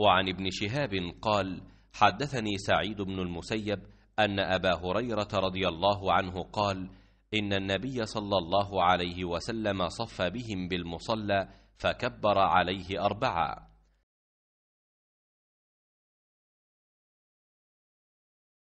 وعن ابن شهاب قال حدثني سعيد بن المسيب ان ابا هريره رضي الله عنه قال ان النبي صلى الله عليه وسلم صف بهم بالمصلى فكبر عليه اربعه